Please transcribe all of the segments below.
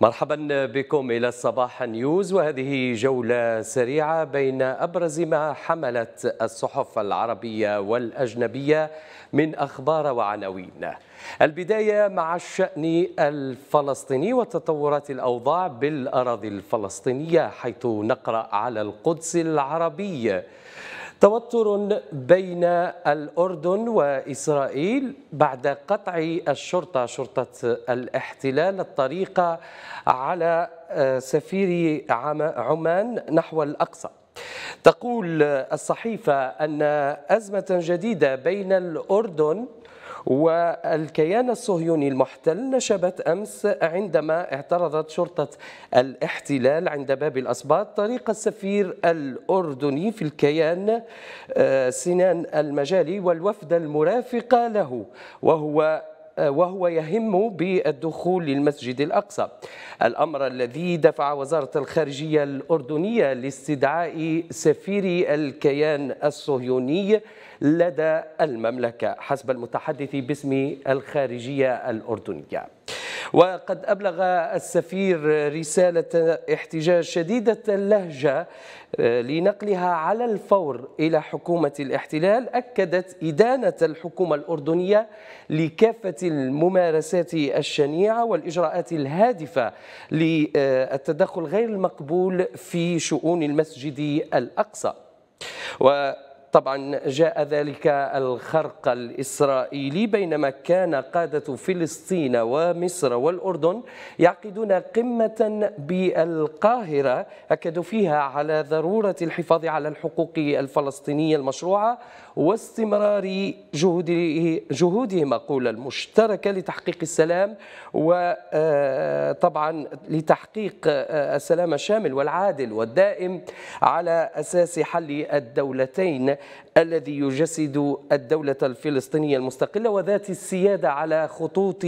مرحبا بكم إلى الصباح نيوز وهذه جولة سريعة بين أبرز ما حملت الصحف العربية والأجنبية من أخبار وعناوين البداية مع الشأن الفلسطيني وتطورات الأوضاع بالأراضي الفلسطينية حيث نقرأ على القدس العربي توتر بين الأردن وإسرائيل بعد قطع الشرطة شرطة الاحتلال الطريقة على آه، سفير عمان نحو الأقصى تقول الصحيفة أن أزمة جديدة بين الأردن والكيان الصهيوني المحتل نشبت أمس عندما اعترضت شرطة الاحتلال عند باب الأسباط طريق السفير الأردني في الكيان آه، سنان المجالي والوفد المرافقه له وهو وهو يهم بالدخول للمسجد الأقصى الأمر الذي دفع وزارة الخارجية الأردنية لاستدعاء سفير الكيان الصهيوني لدى المملكة حسب المتحدث باسم الخارجية الأردنية وقد أبلغ السفير رسالة احتجاج شديدة اللهجة آه، لنقلها على الفور إلى حكومة الاحتلال أكدت إدانة الحكومة الأردنية لكافة الممارسات الشنيعة والإجراءات الهادفة للتدخل غير المقبول في شؤون المسجد الأقصى و طبعا جاء ذلك الخرق الإسرائيلي بينما كان قادة فلسطين ومصر والأردن يعقدون قمة بالقاهرة أكدوا فيها على ضرورة الحفاظ على الحقوق الفلسطينية المشروعة واستمرار جهودهم أقول المشتركة لتحقيق السلام وطبعا آه، لتحقيق آه، السلام الشامل والعادل والدائم على أساس حل الدولتين الذي يجسد الدولة الفلسطينية المستقلة وذات السيادة على خطوط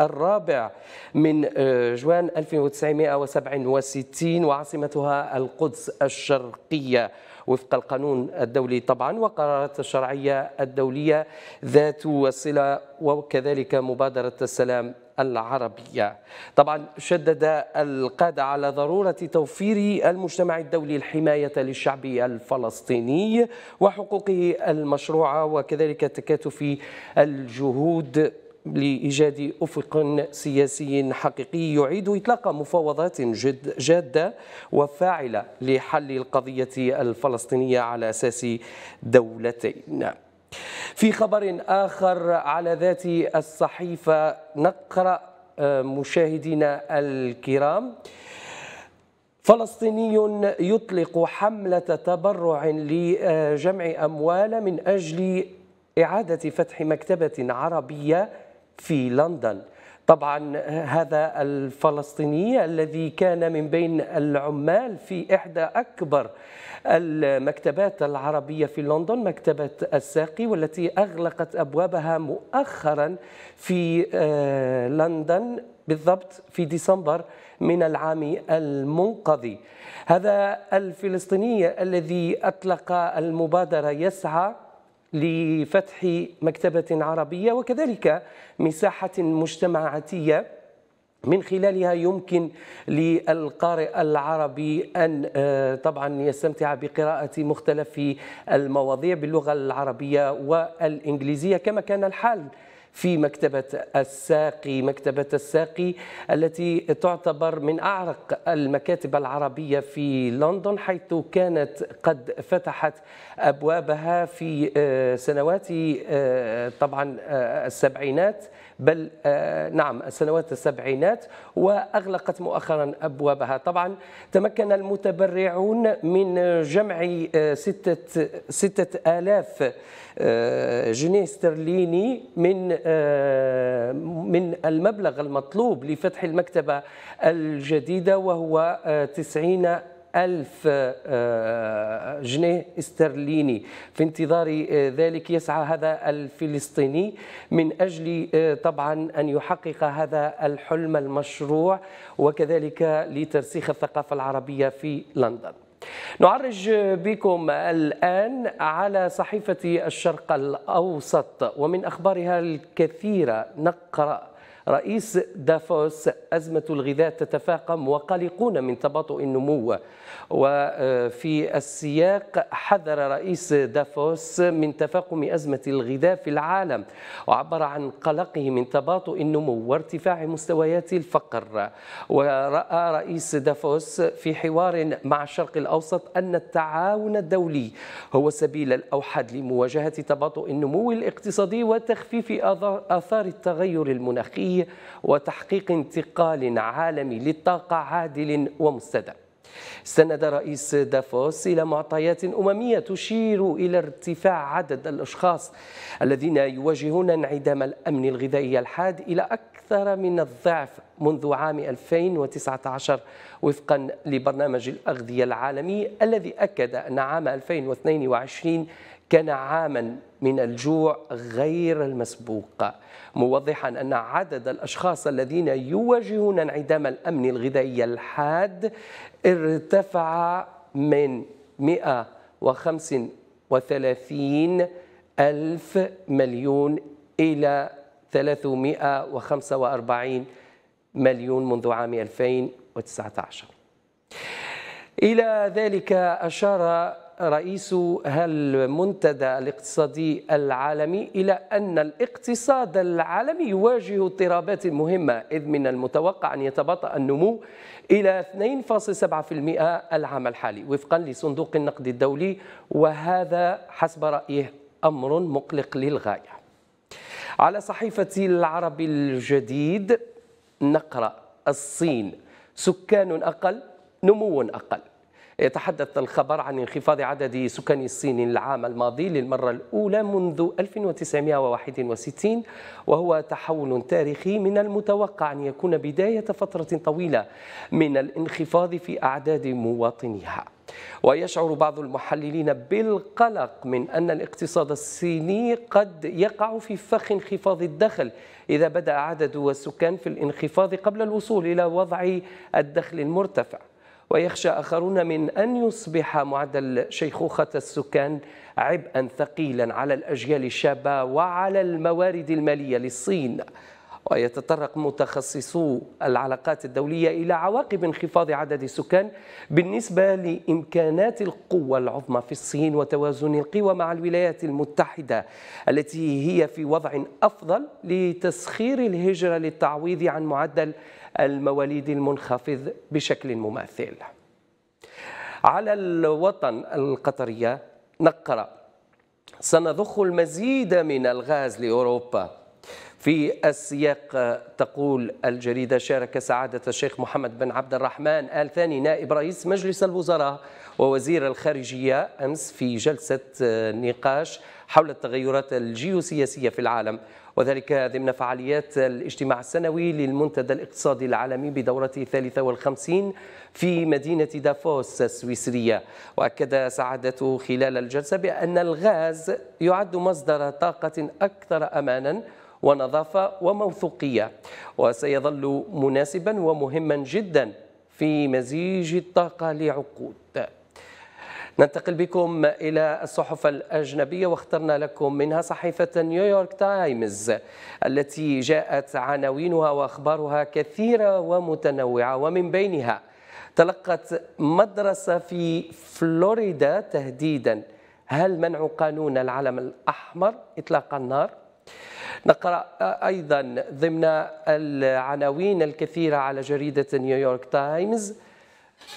الرابع من آه، جوان 1967 وعاصمتها القدس الشرقية وفق القانون الدولي طبعا وقرارات الشرعية الدولية ذات الصلة وكذلك مبادرة السلام العربية طبعا شدد القادة على ضرورة توفير المجتمع الدولي الحماية للشعب الفلسطيني وحقوقه المشروعة وكذلك تكاتف الجهود لإيجاد أفق سياسي حقيقي يعيد إطلاق مفاوضات جادة وفاعلة لحل القضية الفلسطينية على أساس دولتين في خبر آخر على ذات الصحيفة نقرأ آه، مشاهدينا الكرام فلسطيني يطلق حملة تبرع لجمع أموال من أجل إعادة فتح مكتبة عربية في لندن طبعا هذا الفلسطيني الذي كان من بين العمال في إحدى أكبر المكتبات العربية في لندن مكتبة الساقي والتي أغلقت أبوابها مؤخرا في آه، لندن بالضبط في ديسمبر من العام المنقضي هذا الفلسطيني الذي أطلق المبادرة يسعى لفتح مكتبة عربية وكذلك مساحة مجتمعاتية من خلالها يمكن للقارئ العربي أن آه، طبعا يستمتع بقراءة مختلف المواضيع باللغة العربية والإنجليزية كما كان الحال في مكتبة الساقي مكتبة الساقي التي تعتبر من أعرق المكاتب العربية في لندن حيث كانت قد فتحت أبوابها في آه، سنوات آه، طبعا آه، السبعينات بل آه، نعم سنوات السبعينات وأغلقت مؤخرا أبوابها طبعا تمكن المتبرعون من جمع آه، ستة, ستة آلاف آه، جنيه استرليني من من المبلغ المطلوب لفتح المكتبة الجديدة وهو 90 ألف آه، آه، جنيه استرليني في انتظار آه، ذلك يسعى هذا الفلسطيني من أجل طبعا أن يحقق هذا الحلم المشروع وكذلك لترسيخ الثقافة العربية في لندن نعرج بكم الآن على صحيفة الشرق الأوسط ومن أخبارها الكثيرة نقرأ رئيس دافوس أزمة الغذاء تتفاقم وقلقون من تباطؤ النمو وفي السياق حذر رئيس دافوس من تفاقم أزمة الغذاء في العالم وعبر عن قلقه من تباطؤ النمو وارتفاع مستويات الفقر ورأى رئيس دافوس في حوار مع الشرق الأوسط أن التعاون الدولي هو سبيل الأوحد لمواجهة تباطؤ النمو الاقتصادي وتخفيف آثار التغير المناخي الدولي وتحقيق انتقال عالمي للطاقة عادل ومستدام استند رئيس دافوس إلى معطيات أممية تشير إلى ارتفاع عدد الأشخاص الذين يواجهون انعدام الأمن الغذائي الحاد إلى أكثر من الضعف منذ عام 2019 وفقا لبرنامج الأغذية العالمي الذي أكد أن عام 2022 كان عاما من الجوع غير المسبوق موضحا أن عدد الأشخاص الذين يواجهون انعدام الأمن الغذائي الحاد ارتفع من 135 ألف مليون إلى 345 مليون منذ عام 2019 إلى ذلك أشار رئيس المنتدى الاقتصادي العالمي إلى أن الاقتصاد العالمي يواجه اضطرابات مهمة إذ من المتوقع أن يتباطأ النمو إلى 2.7% العام الحالي وفقا لصندوق النقد الدولي وهذا حسب رأيه أمر مقلق للغاية على صحيفة العرب الجديد نقرأ الصين سكان أقل نمو أقل يتحدث الخبر عن انخفاض عدد سكان الصين العام الماضي للمرة الأولى منذ 1961 وهو تحول تاريخي من المتوقع أن يكون بداية فترة طويلة من الانخفاض في أعداد مواطنيها ويشعر بعض المحللين بالقلق من أن الاقتصاد الصيني قد يقع في فخ انخفاض الدخل إذا بدأ عدد السكان في الانخفاض قبل الوصول إلى وضع الدخل المرتفع ويخشى آخرون من أن يصبح معدل شيخوخة السكان عبئا ثقيلا على الأجيال الشابة وعلى الموارد المالية للصين ويتطرق متخصصو العلاقات الدولية إلى عواقب انخفاض عدد السكان بالنسبة لإمكانات القوة العظمى في الصين وتوازن القوى مع الولايات المتحدة التي هي في وضع أفضل لتسخير الهجرة للتعويض عن معدل المواليد المنخفض بشكل مماثل على الوطن القطرية نقرة سنضخ المزيد من الغاز لأوروبا في السياق تقول الجريدة شارك سعادة الشيخ محمد بن عبد الرحمن آل ثاني نائب رئيس مجلس الوزراء ووزير الخارجية أمس في جلسة نقاش حول التغيرات الجيوسياسية في العالم وذلك ضمن فعاليات الاجتماع السنوي للمنتدى الاقتصادي العالمي بدورته الثالثة والخمسين في مدينة دافوس السويسرية وأكد سعادته خلال الجلسة بأن الغاز يعد مصدر طاقة أكثر أماناً ونظافة وموثوقية وسيظل مناسبا ومهما جدا في مزيج الطاقة لعقود ننتقل بكم إلى الصحف الأجنبية واخترنا لكم منها صحيفة نيويورك تايمز التي جاءت عناوينها وأخبارها كثيرة ومتنوعة ومن بينها تلقت مدرسة في فلوريدا تهديدا هل منع قانون العلم الأحمر إطلاق النار؟ نقرأ أيضا ضمن العناوين الكثيرة على جريدة نيويورك تايمز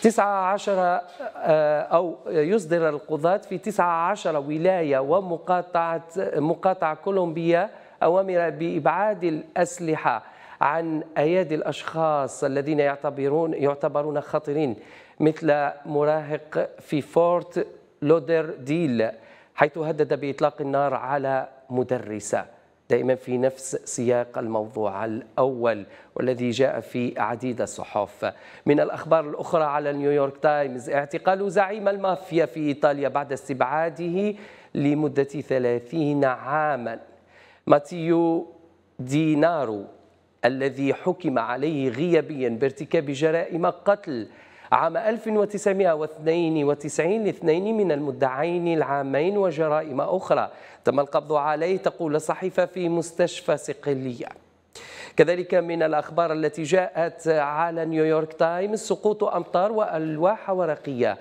تسعة عشر آه، أو يصدر القضاة في تسعة عشر ولاية ومقاطعة مقاطعة كولومبيا أوامر بإبعاد الأسلحة عن أيادي الأشخاص الذين يعتبرون يعتبرون خطرين مثل مراهق في فورت لودر ديل حيث هدد بإطلاق النار على مدرسة دائما في نفس سياق الموضوع الأول والذي جاء في عديد الصحف من الأخبار الأخرى على نيويورك تايمز اعتقال زعيم المافيا في إيطاليا بعد استبعاده لمدة 30 عاما ماتيو دينارو الذي حكم عليه غيابيا بارتكاب جرائم قتل عام 1992 لاثنين من المدعين العامين وجرائم أخرى تم القبض عليه تقول الصحيفة في مستشفى صقلية كذلك من الأخبار التي جاءت على نيويورك تايمز سقوط أمطار وألواح ورقية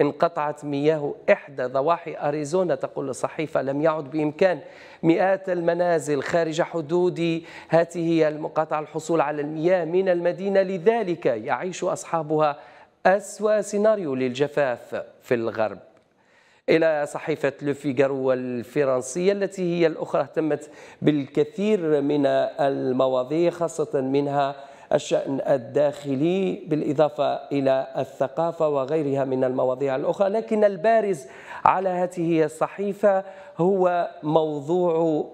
انقطعت مياه إحدى ضواحي أريزونا تقول الصحيفة لم يعد بإمكان مئات المنازل خارج حدود هاته المقاطعة الحصول على المياه من المدينة لذلك يعيش أصحابها أسوأ سيناريو للجفاف في الغرب إلى صحيفة لوفيغارو الفرنسية التي هي الأخرى اهتمت بالكثير من المواضيع خاصة منها الشأن الداخلي بالإضافة إلى الثقافة وغيرها من المواضيع الأخرى لكن البارز على هذه الصحيفة هو موضوع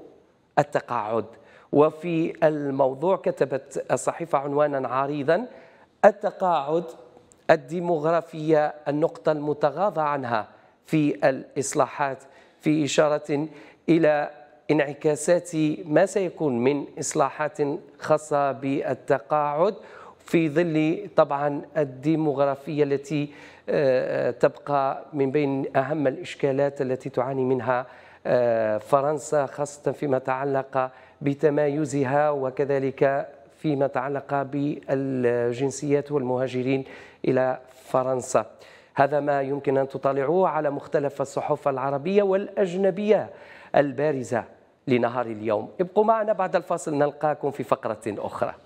التقاعد وفي الموضوع كتبت الصحيفة عنوانا عريضا التقاعد الديموغرافية النقطة المتغاضى عنها في الإصلاحات في إشارة إلى انعكاسات ما سيكون من إصلاحات خاصة بالتقاعد في ظل طبعا الديموغرافية التي آه، تبقى من بين أهم الإشكالات التي تعاني منها آه، فرنسا خاصة فيما تعلق بتمايزها وكذلك فيما تعلق بالجنسيات والمهاجرين إلى فرنسا هذا ما يمكن أن تطالعوه على مختلف الصحف العربية والأجنبية البارزة لنهار اليوم ابقوا معنا بعد الفاصل نلقاكم في فقرة أخرى